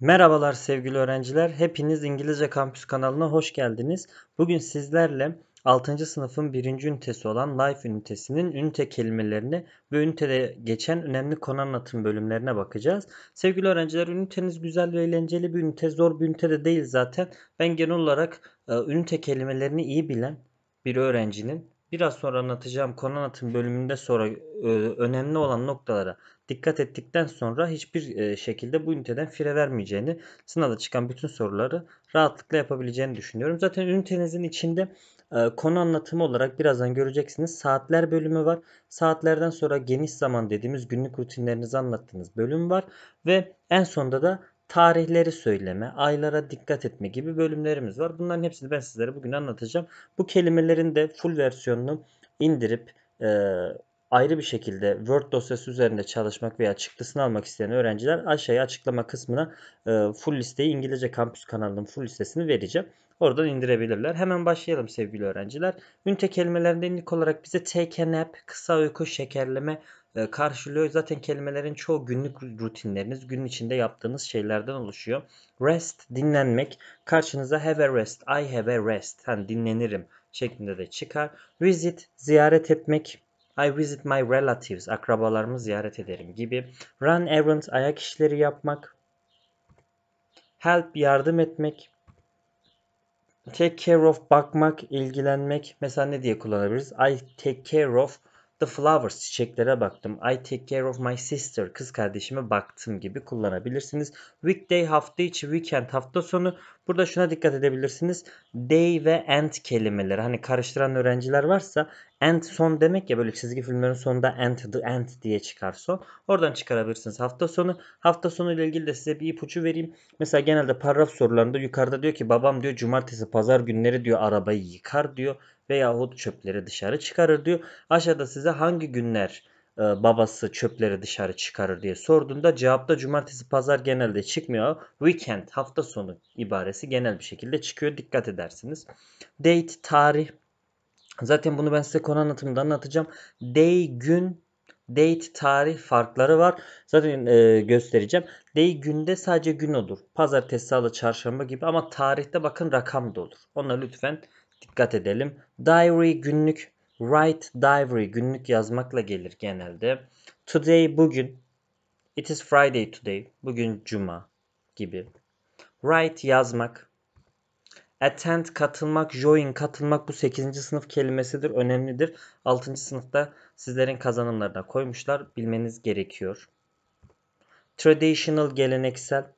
Merhabalar sevgili öğrenciler. Hepiniz İngilizce Kampüs kanalına hoş geldiniz. Bugün sizlerle 6. sınıfın 1. ünitesi olan Life ünitesinin ünite kelimelerini ve ünitede geçen önemli konu anlatım bölümlerine bakacağız. Sevgili öğrenciler üniteniz güzel ve eğlenceli bir ünite, zor bir ünite de değil zaten. Ben genel olarak e, ünite kelimelerini iyi bilen bir öğrencinin Biraz sonra anlatacağım konu anlatım bölümünde sonra e, önemli olan noktalara dikkat ettikten sonra hiçbir e, şekilde bu üniteden fire vermeyeceğini, sınavda çıkan bütün soruları rahatlıkla yapabileceğini düşünüyorum. Zaten ünitenizin içinde e, konu anlatımı olarak birazdan göreceksiniz. Saatler bölümü var. Saatlerden sonra geniş zaman dediğimiz günlük rutinlerinizi anlattığınız bölüm var ve en sonda da tarihleri söyleme, aylara dikkat etme gibi bölümlerimiz var. Bunların hepsini ben sizlere bugün anlatacağım. Bu kelimelerin de full versiyonunu indirip e, ayrı bir şekilde Word dosyası üzerinde çalışmak veya çıktısını almak isteyen öğrenciler aşağıya açıklama kısmına e, full listeyi İngilizce Kampüs kanalının full listesini vereceğim. Oradan indirebilirler. Hemen başlayalım sevgili öğrenciler. Ünite kelimelerinde ilk olarak bize take a nap, kısa uyku, şekerleme, ee, karşılıyor. Zaten kelimelerin çoğu günlük rutinleriniz, gün içinde yaptığınız şeylerden oluşuyor. Rest, dinlenmek. Karşınıza have a rest, I have a rest. Hani dinlenirim şeklinde de çıkar. Visit, ziyaret etmek. I visit my relatives, akrabalarımı ziyaret ederim gibi. Run errands, ayak işleri yapmak. Help, yardım etmek. Take care of, bakmak, ilgilenmek. Mesela ne diye kullanabiliriz? I take care of The flowers çiçeklere baktım. I take care of my sister kız kardeşime baktım gibi kullanabilirsiniz. Weekday hafta içi, weekend hafta sonu. Burada şuna dikkat edebilirsiniz. Day ve end kelimeleri hani karıştıran öğrenciler varsa End son demek ya böyle çizgi filmlerin sonunda end the end diye çıkar son. Oradan çıkarabilirsiniz hafta sonu. Hafta sonu ile ilgili de size bir ipucu vereyim. Mesela genelde paragraf sorularında yukarıda diyor ki babam diyor cumartesi pazar günleri diyor arabayı yıkar diyor veyahut çöpleri dışarı çıkarır diyor. Aşağıda size hangi günler e, babası çöpleri dışarı çıkarır diye sorduğunda cevapta cumartesi pazar genelde çıkmıyor. Weekend hafta sonu ibaresi genel bir şekilde çıkıyor. Dikkat edersiniz. Date tarih Zaten bunu ben size konu anlatımında anlatacağım. Day, gün, date, tarih farkları var. Zaten e, göstereceğim. Day günde sadece gün olur. Pazartesi, salı, çarşamba gibi ama tarihte bakın rakam da olur. Ona lütfen dikkat edelim. Diary günlük, write diary günlük yazmakla gelir genelde. Today bugün, it is Friday today. Bugün cuma gibi. Write yazmak, attend katılmak, join katılmak bu 8. sınıf kelimesidir, önemlidir. 6. sınıfta sizlerin kazanımlarına koymuşlar, bilmeniz gerekiyor. Traditional geleneksel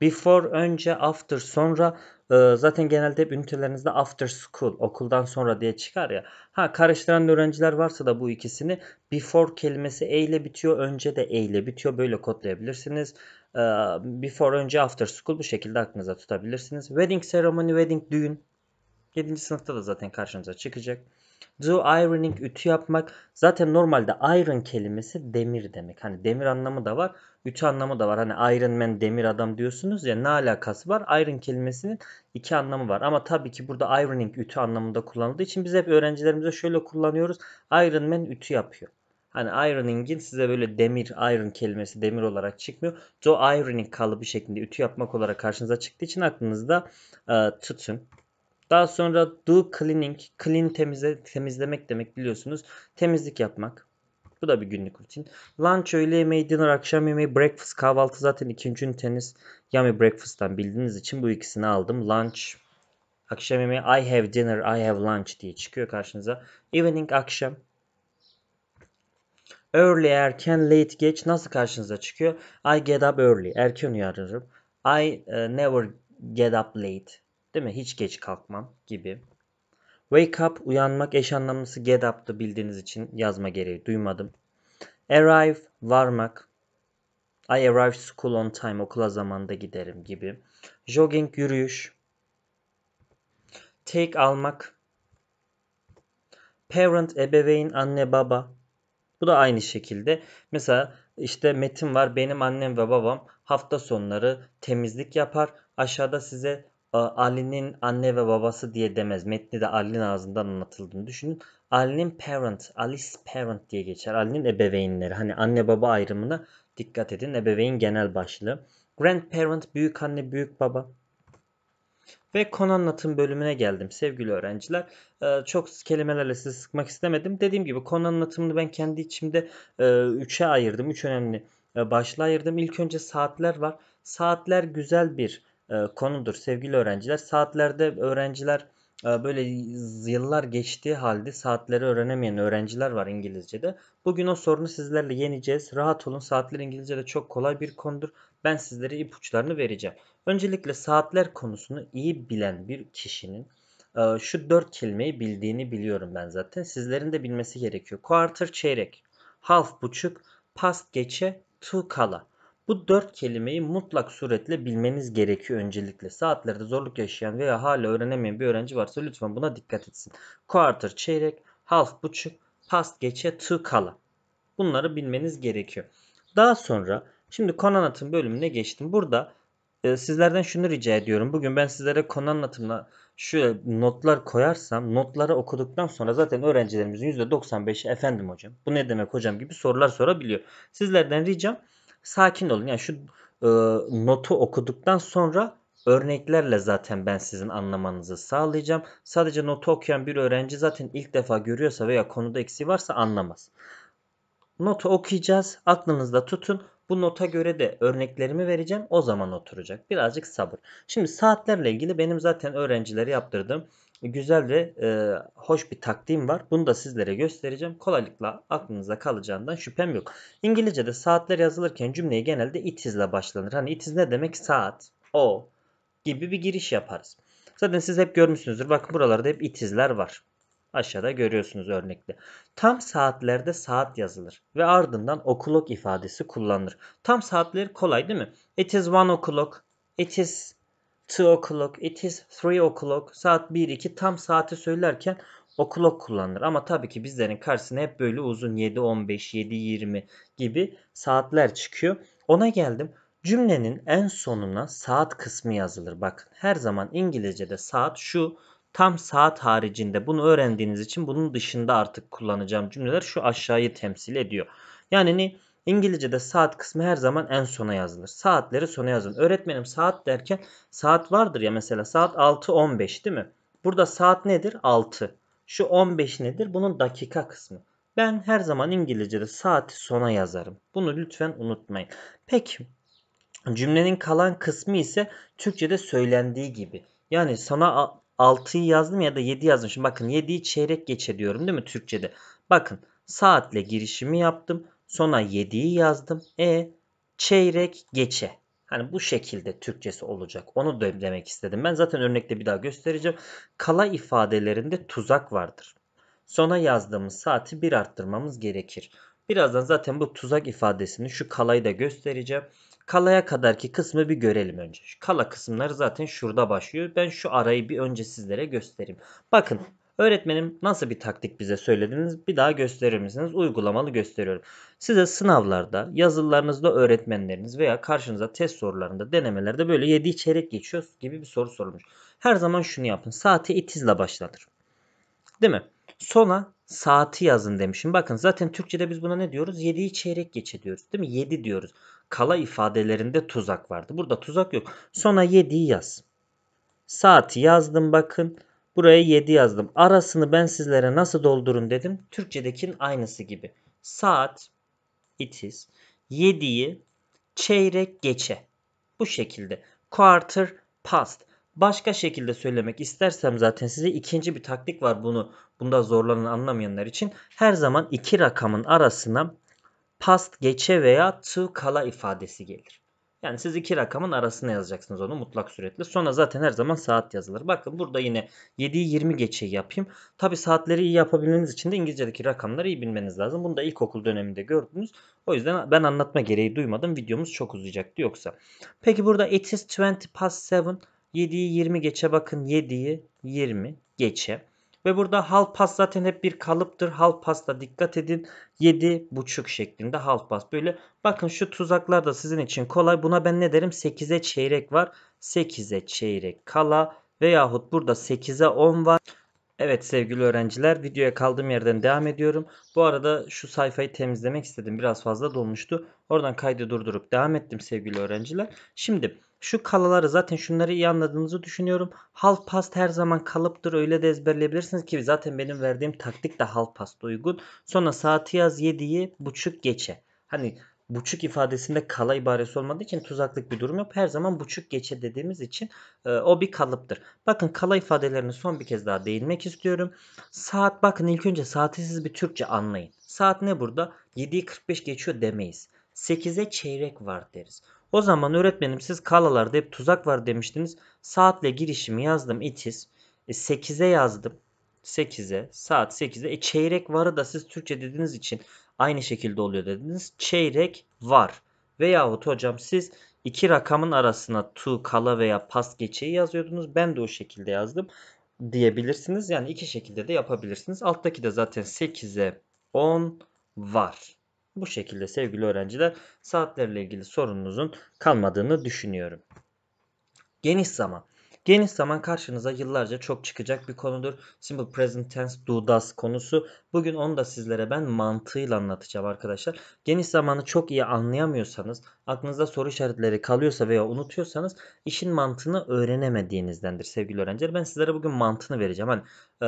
Before önce, after sonra e, zaten genelde hep ünitelerinizde after school okuldan sonra diye çıkar ya. Ha karıştıran öğrenciler varsa da bu ikisini before kelimesi e ile bitiyor, önce de e ile bitiyor. Böyle kodlayabilirsiniz. E, before önce, after school bu şekilde aklınıza tutabilirsiniz. Wedding ceremony, wedding düğün. 7. sınıfta da zaten karşınıza çıkacak. Do ironing ütü yapmak. Zaten normalde iron kelimesi demir demek. Hani demir anlamı da var. Ütü anlamı da var. Hani Iron Man demir adam diyorsunuz ya ne alakası var? Iron kelimesinin iki anlamı var. Ama tabii ki burada ironing ütü anlamında kullanıldığı için biz hep öğrencilerimize şöyle kullanıyoruz. Iron Man ütü yapıyor. Hani ironing'in size böyle demir, iron kelimesi demir olarak çıkmıyor. Do ironing kalıbı şeklinde ütü yapmak olarak karşınıza çıktığı için aklınızda e, tutun. Daha sonra do cleaning, clean temizle, temizlemek demek biliyorsunuz. Temizlik yapmak. Bu da bir günlük rutin. Lunch, öğle yemeği, dinner, akşam yemeği, breakfast, kahvaltı zaten ikinci üniteniz. Yummy breakfast'tan bildiğiniz için bu ikisini aldım. Lunch, akşam yemeği, I have dinner, I have lunch diye çıkıyor karşınıza. Evening, akşam. Early, erken, late, geç nasıl karşınıza çıkıyor? I get up early, erken uyanırım. I uh, never get up late, Değil mi? Hiç geç kalkmam gibi. Wake up uyanmak eş anlamlısı get up'tı bildiğiniz için yazma gereği duymadım. Arrive varmak. I arrive school on time okula zamanda giderim gibi. Jogging yürüyüş. Take almak. Parent ebeveyn anne baba. Bu da aynı şekilde. Mesela işte metin var. Benim annem ve babam hafta sonları temizlik yapar. Aşağıda size Ali'nin anne ve babası diye demez. Metni de Ali'nin ağzından anlatıldığını düşünün. Ali'nin parent, Alice parent diye geçer. Ali'nin ebeveynleri. Hani anne baba ayrımına dikkat edin. Ebeveyn genel başlığı. Grandparent, büyük anne, büyük baba. Ve konu anlatım bölümüne geldim sevgili öğrenciler. Ee, çok kelimelerle sizi sıkmak istemedim. Dediğim gibi konu anlatımını ben kendi içimde e, üçe ayırdım. Üç önemli e, başlığa ayırdım. İlk önce saatler var. Saatler güzel bir e, konudur sevgili öğrenciler. Saatlerde öğrenciler e, böyle yıllar geçtiği halde saatleri öğrenemeyen öğrenciler var İngilizce'de. Bugün o sorunu sizlerle yeneceğiz. Rahat olun saatler İngilizce'de çok kolay bir konudur. Ben sizlere ipuçlarını vereceğim. Öncelikle saatler konusunu iyi bilen bir kişinin e, şu dört kelimeyi bildiğini biliyorum ben zaten. Sizlerin de bilmesi gerekiyor. Quarter çeyrek, half buçuk, past geçe, to kala. Bu dört kelimeyi mutlak suretle bilmeniz gerekiyor öncelikle. Saatlerde zorluk yaşayan veya hala öğrenemeyen bir öğrenci varsa lütfen buna dikkat etsin. Quarter, çeyrek, half, buçuk, past, geçe, to, kala. Bunları bilmeniz gerekiyor. Daha sonra şimdi konu anlatım bölümüne geçtim. Burada e, sizlerden şunu rica ediyorum. Bugün ben sizlere konu anlatımla şu notlar koyarsam notları okuduktan sonra zaten öğrencilerimizin %95'i efendim hocam bu ne demek hocam gibi sorular sorabiliyor. Sizlerden ricam sakin olun. Yani şu e, notu okuduktan sonra örneklerle zaten ben sizin anlamanızı sağlayacağım. Sadece notu okuyan bir öğrenci zaten ilk defa görüyorsa veya konuda eksiği varsa anlamaz. Notu okuyacağız. Aklınızda tutun. Bu nota göre de örneklerimi vereceğim. O zaman oturacak. Birazcık sabır. Şimdi saatlerle ilgili benim zaten öğrencileri yaptırdığım güzel ve e, hoş bir takdim var. Bunu da sizlere göstereceğim. Kolaylıkla aklınıza kalacağından şüphem yok. İngilizce'de saatler yazılırken cümleye genelde it is'le başlanır. Hani it is ne demek? Saat, o gibi bir giriş yaparız. Zaten siz hep görmüşsünüzdür. Bakın buralarda hep it is'ler var. Aşağıda görüyorsunuz örnekte. Tam saatlerde saat yazılır ve ardından o'clock ifadesi kullanılır. Tam saatleri kolay değil mi? It is one o'clock. It is two o'clock, it is three o'clock, saat 1-2 tam saati söylerken o'clock kullanılır. Ama tabii ki bizlerin karşısına hep böyle uzun 7-15, 7-20 gibi saatler çıkıyor. Ona geldim. Cümlenin en sonuna saat kısmı yazılır. Bakın her zaman İngilizce'de saat şu tam saat haricinde bunu öğrendiğiniz için bunun dışında artık kullanacağım cümleler şu aşağıyı temsil ediyor. Yani ne? İngilizce'de saat kısmı her zaman en sona yazılır. Saatleri sona yazılır. Öğretmenim saat derken saat vardır ya mesela saat 6.15 değil mi? Burada saat nedir? 6. Şu 15 nedir? Bunun dakika kısmı. Ben her zaman İngilizce'de saati sona yazarım. Bunu lütfen unutmayın. Peki cümlenin kalan kısmı ise Türkçe'de söylendiği gibi. Yani sana 6'yı yazdım ya da 7 yazdım. bakın 7'yi çeyrek geçe diyorum değil mi Türkçe'de? Bakın saatle girişimi yaptım. Sona 7'yi yazdım. E çeyrek geçe. Hani bu şekilde Türkçesi olacak. Onu da demek istedim. Ben zaten örnekte bir daha göstereceğim. Kala ifadelerinde tuzak vardır. Sona yazdığımız saati bir arttırmamız gerekir. Birazdan zaten bu tuzak ifadesini şu kalayı da göstereceğim. Kalaya kadarki kısmı bir görelim önce. Şu kala kısımları zaten şurada başlıyor. Ben şu arayı bir önce sizlere göstereyim. Bakın Öğretmenim nasıl bir taktik bize söylediniz? Bir daha gösterir misiniz? Uygulamalı gösteriyorum. Size sınavlarda, yazılarınızda öğretmenleriniz veya karşınıza test sorularında, denemelerde böyle 7 çeyrek geçiyor gibi bir soru sorulmuş. Her zaman şunu yapın. Saati itizle başlanır. Değil mi? Sona saati yazın demişim. Bakın zaten Türkçe'de biz buna ne diyoruz? 7'yi çeyrek geçe diyoruz. Değil mi? 7 diyoruz. Kala ifadelerinde tuzak vardı. Burada tuzak yok. Sona 7'yi yaz. Saati yazdım bakın. Buraya 7 yazdım. Arasını ben sizlere nasıl doldurun dedim. Türkçedekinin aynısı gibi. Saat it is 7'yi çeyrek geçe. Bu şekilde. Quarter past. Başka şekilde söylemek istersem zaten size ikinci bir taktik var bunu bunda zorlanan anlamayanlar için. Her zaman iki rakamın arasına past geçe veya to kala ifadesi gelir. Yani siz iki rakamın arasına yazacaksınız onu mutlak süretle. Sonra zaten her zaman saat yazılır. Bakın burada yine 7'yi 20 geçe yapayım. Tabi saatleri iyi yapabilmeniz için de İngilizce'deki rakamları iyi bilmeniz lazım. Bunu da ilkokul döneminde gördünüz. O yüzden ben anlatma gereği duymadım. Videomuz çok uzayacaktı yoksa. Peki burada it is 20 past 7. 7'yi 20 geçe bakın. 7'yi 20 geçe. Ve burada half pass zaten hep bir kalıptır. Half pasta dikkat edin. 7.5 şeklinde half pass. Böyle bakın şu tuzaklar da sizin için kolay. Buna ben ne derim? 8'e çeyrek var. 8'e çeyrek kala veyahut burada 8'e 10 var. Evet sevgili öğrenciler videoya kaldığım yerden devam ediyorum. Bu arada şu sayfayı temizlemek istedim. Biraz fazla dolmuştu. Oradan kaydı durdurup devam ettim sevgili öğrenciler. Şimdi şu kalaları zaten şunları iyi anladığınızı düşünüyorum. Half past her zaman kalıptır öyle de ezberleyebilirsiniz ki zaten benim verdiğim taktik de half past uygun. Sonra saati yaz 7'yi buçuk geçe. Hani buçuk ifadesinde kala ibaresi olmadığı için tuzaklık bir durum yok. Her zaman buçuk geçe dediğimiz için e, o bir kalıptır. Bakın kala ifadelerini son bir kez daha değinmek istiyorum. Saat bakın ilk önce saati siz bir Türkçe anlayın. Saat ne burada? 7'yi 45 geçiyor demeyiz. 8'e çeyrek var deriz. O zaman öğretmenim siz kalalarda hep tuzak var demiştiniz. Saatle girişimi yazdım itiz. E, 8'e yazdım. 8'e saat 8'e. E, çeyrek varı da siz Türkçe dediğiniz için aynı şekilde oluyor dediniz. Çeyrek var. Veyahut hocam siz iki rakamın arasına tu, kala veya pas geçeği yazıyordunuz. Ben de o şekilde yazdım diyebilirsiniz. Yani iki şekilde de yapabilirsiniz. Alttaki de zaten 8'e 10 var. Bu şekilde sevgili öğrenciler saatlerle ilgili sorununuzun kalmadığını düşünüyorum. Geniş zaman. Geniş zaman karşınıza yıllarca çok çıkacak bir konudur. Simple Present Tense Do Does konusu. Bugün onu da sizlere ben mantığıyla anlatacağım arkadaşlar. Geniş zamanı çok iyi anlayamıyorsanız, aklınızda soru işaretleri kalıyorsa veya unutuyorsanız işin mantığını öğrenemediğinizdendir sevgili öğrenciler. Ben sizlere bugün mantığını vereceğim. Hani e,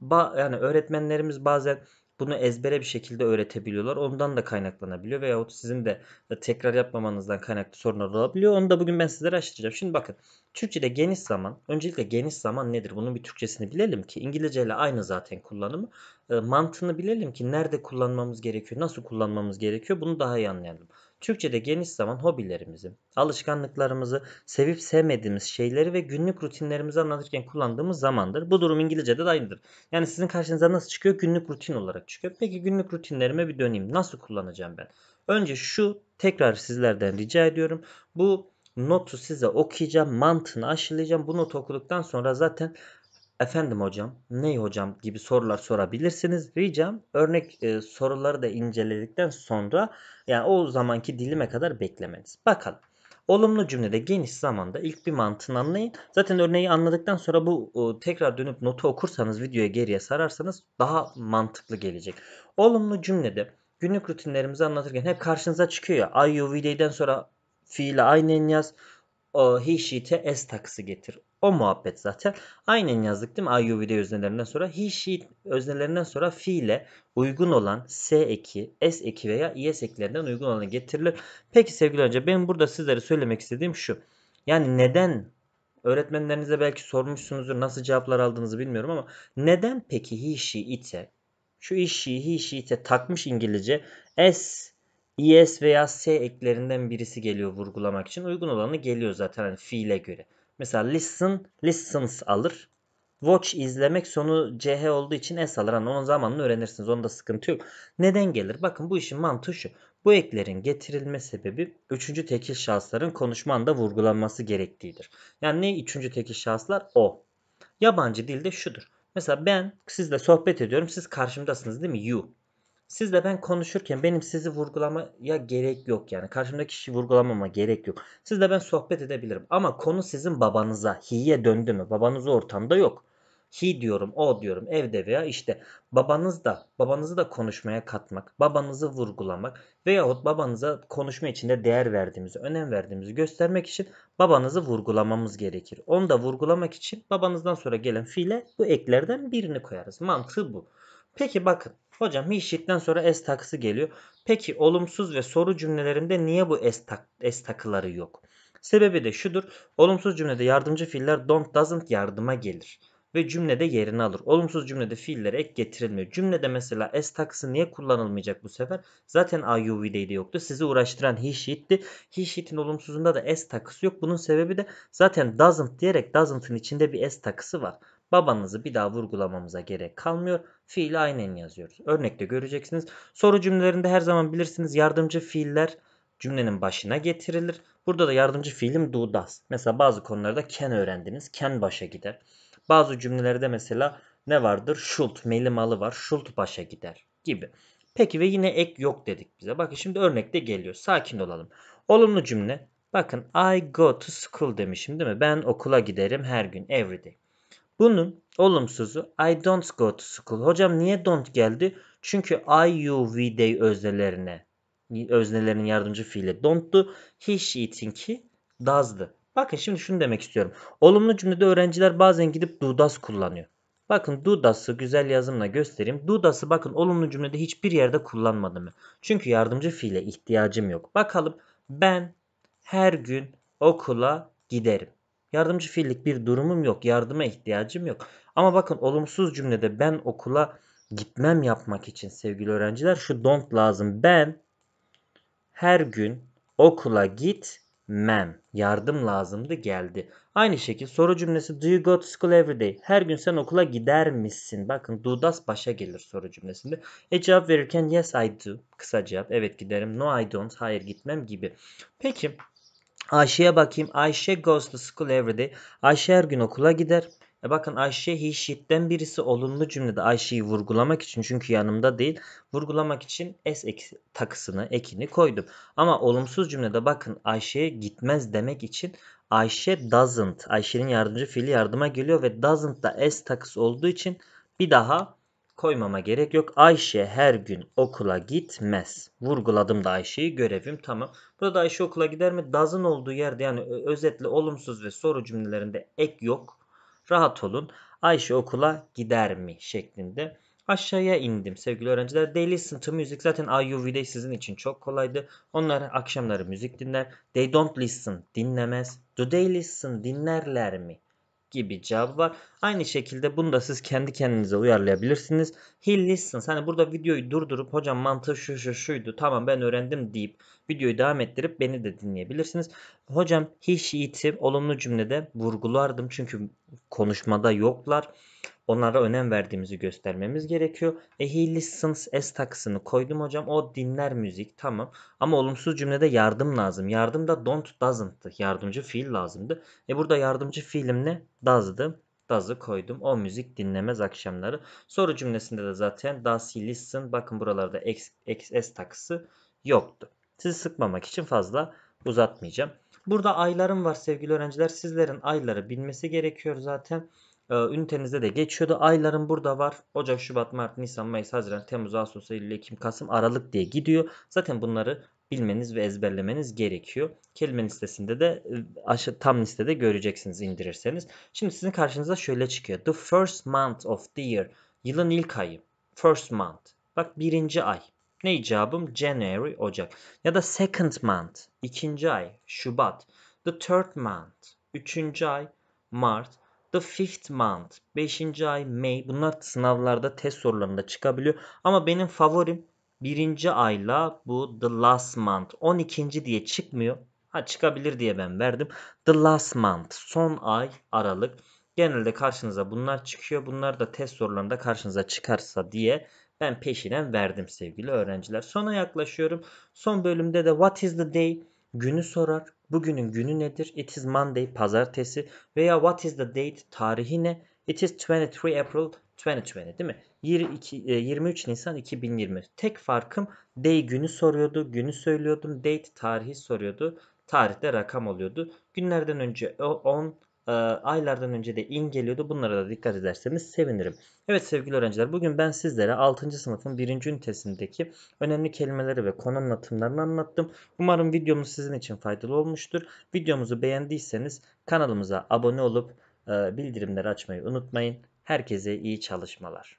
ba, yani öğretmenlerimiz bazen bunu ezbere bir şekilde öğretebiliyorlar. Ondan da kaynaklanabiliyor veyahut sizin de e, tekrar yapmamanızdan kaynaklı sorunlar olabiliyor. Onu da bugün ben sizlere açıklayacağım. Şimdi bakın Türkçe'de geniş zaman, öncelikle geniş zaman nedir? Bunun bir Türkçesini bilelim ki İngilizce ile aynı zaten kullanımı. E, mantığını bilelim ki nerede kullanmamız gerekiyor, nasıl kullanmamız gerekiyor bunu daha iyi anlayalım. Türkçe'de geniş zaman hobilerimizi, alışkanlıklarımızı, sevip sevmediğimiz şeyleri ve günlük rutinlerimizi anlatırken kullandığımız zamandır. Bu durum İngilizce'de de aynıdır. Yani sizin karşınıza nasıl çıkıyor? Günlük rutin olarak çıkıyor. Peki günlük rutinlerime bir döneyim. Nasıl kullanacağım ben? Önce şu tekrar sizlerden rica ediyorum. Bu notu size okuyacağım. Mantığını aşılayacağım. Bu notu okuduktan sonra zaten efendim hocam, ne hocam gibi sorular sorabilirsiniz. Ricam örnek e, soruları da inceledikten sonra yani o zamanki dilime kadar beklemeniz. Bakalım. Olumlu cümlede geniş zamanda ilk bir mantığını anlayın. Zaten örneği anladıktan sonra bu tekrar dönüp notu okursanız videoya geriye sararsanız daha mantıklı gelecek. Olumlu cümlede günlük rutinlerimizi anlatırken hep karşınıza çıkıyor ya. I, you, we, they'den sonra fiile aynen yaz. O, he, she, te, s takısı getir. O muhabbet zaten. Aynen yazdık değil mi? IUVD öznelerinden sonra he, she öznelerinden sonra fiile uygun olan S eki, S eki veya IS eklerinden uygun olanı getirilir. Peki sevgili önce benim burada sizlere söylemek istediğim şu. Yani neden öğretmenlerinize belki sormuşsunuzdur nasıl cevaplar aldığınızı bilmiyorum ama neden peki he, she, ite şu işi, he, she, ite takmış İngilizce S IS veya S eklerinden birisi geliyor vurgulamak için. Uygun olanı geliyor zaten hani fiile göre. Mesela listen, listens alır. Watch izlemek sonu CH olduğu için S alır. Yani onun zamanını öğrenirsiniz. Onda sıkıntı yok. Neden gelir? Bakın bu işin mantığı şu. Bu eklerin getirilme sebebi üçüncü tekil şahısların konuşma anda vurgulanması gerektiğidir. Yani ne üçüncü tekil şahıslar? O. Yabancı dilde şudur. Mesela ben sizle sohbet ediyorum. Siz karşımdasınız değil mi? You. Sizle ben konuşurken benim sizi vurgulamaya gerek yok yani. Karşımdaki kişi vurgulamama gerek yok. Sizle ben sohbet edebilirim. Ama konu sizin babanıza. Hi'ye döndü mü? Babanız ortamda yok. Hi diyorum, o diyorum, evde veya işte babanız da, babanızı da konuşmaya katmak, babanızı vurgulamak veyahut babanıza konuşma içinde değer verdiğimizi, önem verdiğimizi göstermek için babanızı vurgulamamız gerekir. Onu da vurgulamak için babanızdan sonra gelen fiile bu eklerden birini koyarız. Mantığı bu. Peki bakın Hocam mi sonra s takısı geliyor. Peki olumsuz ve soru cümlelerinde niye bu s, tak, s takıları yok? Sebebi de şudur. Olumsuz cümlede yardımcı fiiller don't doesn't yardıma gelir ve cümlede yerini alır. Olumsuz cümlede fiillere ek getirilmiyor. Cümlede mesela s takısı niye kullanılmayacak bu sefer? Zaten IUV'deydi yoktu. Sizi uğraştıran he sheet'ti. He sheet'in olumsuzunda da s takısı yok. Bunun sebebi de zaten doesn't diyerek doesn't'ın içinde bir s takısı var babanızı bir daha vurgulamamıza gerek kalmıyor. Fiili aynen yazıyoruz. Örnekte göreceksiniz. Soru cümlelerinde her zaman bilirsiniz yardımcı fiiller cümlenin başına getirilir. Burada da yardımcı fiilim do does. Mesela bazı konularda can öğrendiniz. Can başa gider. Bazı cümlelerde mesela ne vardır? Should, meli malı var. Should başa gider gibi. Peki ve yine ek yok dedik bize. Bakın şimdi örnekte geliyor. Sakin olalım. Olumlu cümle. Bakın I go to school demişim değil mi? Ben okula giderim her gün every day. Bunun olumsuzu I don't go to school. Hocam niye don't geldi? Çünkü I, you, we, they öznelerine öznelerin yardımcı fiili don't'tu. He, she, it'inki does'dı. Bakın şimdi şunu demek istiyorum. Olumlu cümlede öğrenciler bazen gidip do does kullanıyor. Bakın do does'ı güzel yazımla göstereyim. Do does'ı bakın olumlu cümlede hiçbir yerde kullanmadım. Çünkü yardımcı fiile ihtiyacım yok. Bakalım ben her gün okula giderim. Yardımcı fiillik bir durumum yok. Yardıma ihtiyacım yok. Ama bakın olumsuz cümlede ben okula gitmem yapmak için sevgili öğrenciler şu don't lazım. Ben her gün okula gitmem. Yardım lazımdı geldi. Aynı şekilde soru cümlesi do you go to school every day? Her gün sen okula gider misin? Bakın do das başa gelir soru cümlesinde. E cevap verirken yes I do. Kısa cevap evet giderim. No I don't. Hayır gitmem gibi. Peki Ayşe'ye bakayım. Ayşe goes to school every day. Ayşe her gün okula gider. E bakın Ayşe he she'den birisi olumlu cümlede Ayşe'yi vurgulamak için çünkü yanımda değil vurgulamak için s eksi, takısını ekini koydum. Ama olumsuz cümlede bakın Ayşe gitmez demek için Ayşe doesn't Ayşe'nin yardımcı fiili yardıma geliyor ve doesn't da s takısı olduğu için bir daha koymama gerek yok. Ayşe her gün okula gitmez. Vurguladım da Ayşe'yi görevim tamam. Burada da Ayşe okula gider mi? Doesn't olduğu yerde yani özetle olumsuz ve soru cümlelerinde ek yok. Rahat olun. Ayşe okula gider mi şeklinde aşağıya indim sevgili öğrenciler. They listen to music zaten IUV'de sizin için çok kolaydı. Onlar akşamları müzik dinler. They don't listen dinlemez. Do they listen dinlerler mi? gibi cevap var. Aynı şekilde bunu da siz kendi kendinize uyarlayabilirsiniz. He listens. Hani burada videoyu durdurup hocam mantığı şu şu şuydu tamam ben öğrendim deyip videoyu devam ettirip beni de dinleyebilirsiniz. Hocam he she it'i olumlu cümlede vurgulardım. Çünkü konuşmada yoklar. Onlara önem verdiğimizi göstermemiz gerekiyor. E he listens as takısını koydum hocam. O dinler müzik tamam. Ama olumsuz cümlede yardım lazım. Yardım da don't doesn't'tı. Yardımcı fiil lazımdı. E burada yardımcı fiilim ne? Does'dı. Does'ı koydum. O müzik dinlemez akşamları. Soru cümlesinde de zaten does he listen. Bakın buralarda x, x s takısı yoktu. Sizi sıkmamak için fazla uzatmayacağım. Burada aylarım var sevgili öğrenciler. Sizlerin ayları bilmesi gerekiyor zaten e, ee, ünitemizde de geçiyordu. Ayların burada var. Ocak, Şubat, Mart, Nisan, Mayıs, Haziran, Temmuz, Ağustos, Eylül, Ekim, Kasım, Aralık diye gidiyor. Zaten bunları bilmeniz ve ezberlemeniz gerekiyor. Kelime listesinde de e, aşı, tam listede göreceksiniz indirirseniz. Şimdi sizin karşınıza şöyle çıkıyor. The first month of the year. Yılın ilk ayı. First month. Bak birinci ay. Ne icabım? January, Ocak. Ya da second month. ikinci ay. Şubat. The third month. Üçüncü ay. Mart. The fifth month. Beşinci ay May. Bunlar sınavlarda test sorularında çıkabiliyor. Ama benim favorim birinci ayla bu the last month. 12. diye çıkmıyor. Ha çıkabilir diye ben verdim. The last month. Son ay Aralık. Genelde karşınıza bunlar çıkıyor. Bunlar da test sorularında karşınıza çıkarsa diye ben peşinen verdim sevgili öğrenciler. Sona yaklaşıyorum. Son bölümde de what is the day? Günü sorar. Bugünün günü nedir? It is Monday, pazartesi. Veya what is the date, tarihi ne? It is 23 April 2020 değil mi? 22, 23 e, Nisan 2020. Tek farkım day günü soruyordu. Günü söylüyordum. Date tarihi soruyordu. Tarihte rakam oluyordu. Günlerden önce 10, ee, aylardan önce de in geliyordu. Bunlara da dikkat ederseniz sevinirim. Evet sevgili öğrenciler bugün ben sizlere 6. sınıfın 1. ünitesindeki önemli kelimeleri ve konu anlatımlarını anlattım. Umarım videomuz sizin için faydalı olmuştur. Videomuzu beğendiyseniz kanalımıza abone olup e, bildirimleri açmayı unutmayın. Herkese iyi çalışmalar.